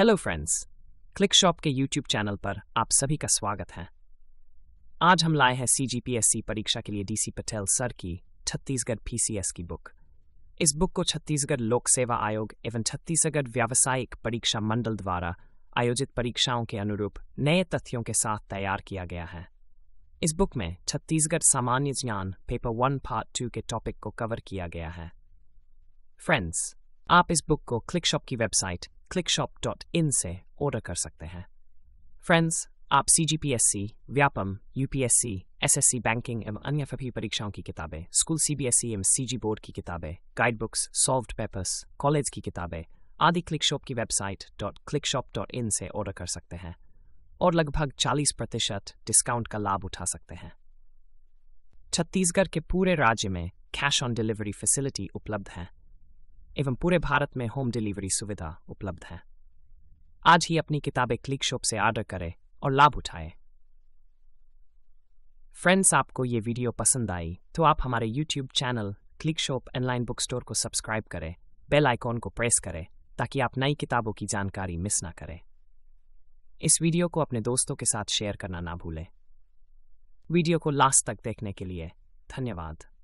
Hello friends click shop के YouTube channel पर आप सभी का स्वागत है आज हम लाए हैं सी परीक्षा के लिए डीसी पटेल सर की छत्तीसगढ़ पीसीएस की बुक इस बुक को छत्तीसगढ़ लोक सेवा आयोग एवं छत्तीसगढ़ व्यावसायिक परीक्षा मंडल द्वारा आयोजित परीक्षाओं के अनुरूप नए तथ्यों के साथ तैयार किया गया है इस बुक में छत्तीसगढ़ सामान्य ज्ञान पेपर वन पार्ट टू के टॉपिक को कवर किया गया है फ्रेंड्स आप इस बुक को क्लिक शॉप की वेबसाइट clickshop.in से ऑर्डर कर सकते हैं फ्रेंड्स आप C G P S C Vyapam U P S C S S C banking एवं अन्य सभी परीक्षाओं की किताबें school C B S C एवं सी जी बोर्ड की किताबें guide books soft papers college की किताबें आदि क्लिक शॉप की website dot click shop dot in से ऑर्डर कर सकते हैं और लगभग 40 प्रतिशत डिस्काउंट का लाभ उठा सकते हैं छत्तीसगढ़ के पूरे राज्य में कैश ऑन डिलीवरी फैसिलिटी उपलब्ध है एवं पूरे भारत में होम डिलीवरी सुविधा उपलब्ध है आज ही अपनी किताबें क्लिक शॉप से ऑर्डर करें और लाभ उठाएं। फ्रेंड्स आपको ये वीडियो पसंद आई तो आप हमारे YouTube channel click shop online book store को सब्सक्राइब करें बेल आइकॉन को प्रेस करें ताकि आप नई किताबों की जानकारी मिस ना करें इस वीडियो को अपने दोस्तों के साथ शेयर करना ना भूलें वीडियो को लास्ट तक देखने के लिए धन्यवाद